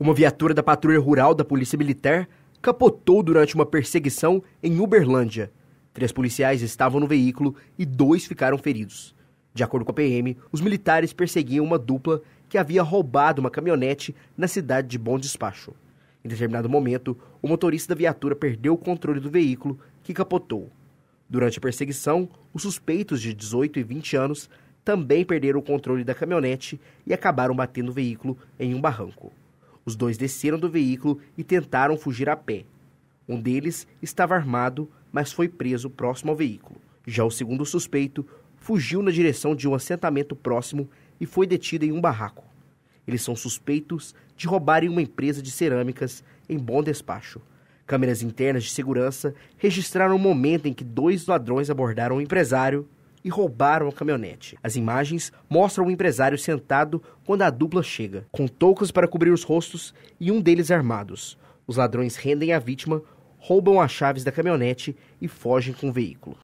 Uma viatura da patrulha rural da Polícia Militar capotou durante uma perseguição em Uberlândia. Três policiais estavam no veículo e dois ficaram feridos. De acordo com a PM, os militares perseguiam uma dupla que havia roubado uma caminhonete na cidade de Bom Despacho. Em determinado momento, o motorista da viatura perdeu o controle do veículo, que capotou. Durante a perseguição, os suspeitos de 18 e 20 anos também perderam o controle da caminhonete e acabaram batendo o veículo em um barranco. Os dois desceram do veículo e tentaram fugir a pé. Um deles estava armado, mas foi preso próximo ao veículo. Já o segundo suspeito fugiu na direção de um assentamento próximo e foi detido em um barraco. Eles são suspeitos de roubarem uma empresa de cerâmicas em bom despacho. Câmeras internas de segurança registraram o momento em que dois ladrões abordaram o empresário e roubaram a caminhonete. As imagens mostram o empresário sentado quando a dupla chega, com toucas para cobrir os rostos e um deles armados. Os ladrões rendem a vítima, roubam as chaves da caminhonete e fogem com o veículo.